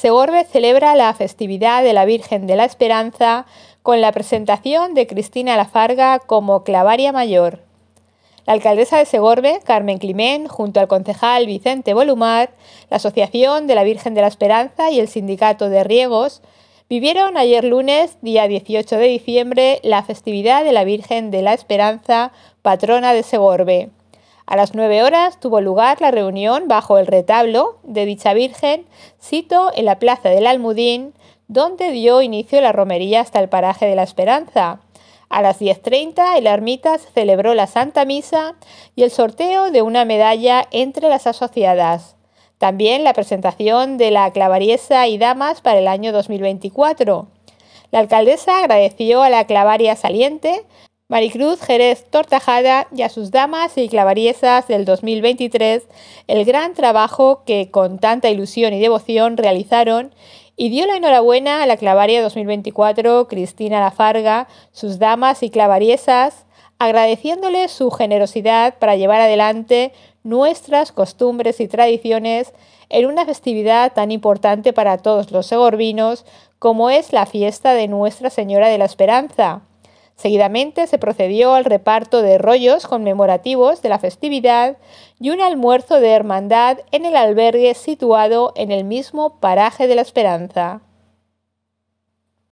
Segorbe celebra la festividad de la Virgen de la Esperanza con la presentación de Cristina Lafarga como clavaria mayor. La alcaldesa de Segorbe, Carmen Climén, junto al concejal Vicente Volumar, la Asociación de la Virgen de la Esperanza y el Sindicato de Riegos, vivieron ayer lunes, día 18 de diciembre, la festividad de la Virgen de la Esperanza, patrona de Segorbe. A las 9 horas tuvo lugar la reunión bajo el retablo de dicha Virgen, sito en la plaza del Almudín, donde dio inicio la romería hasta el paraje de la Esperanza. A las 10.30 el ermita celebró la Santa Misa y el sorteo de una medalla entre las asociadas. También la presentación de la clavariesa y damas para el año 2024. La alcaldesa agradeció a la clavaria saliente Maricruz Jerez Tortajada y a sus damas y clavariesas del 2023 el gran trabajo que con tanta ilusión y devoción realizaron y dio la enhorabuena a la clavaria 2024 Cristina Lafarga, sus damas y clavariesas, agradeciéndoles su generosidad para llevar adelante nuestras costumbres y tradiciones en una festividad tan importante para todos los segorbinos como es la fiesta de Nuestra Señora de la Esperanza Seguidamente se procedió al reparto de rollos conmemorativos de la festividad y un almuerzo de hermandad en el albergue situado en el mismo paraje de la Esperanza.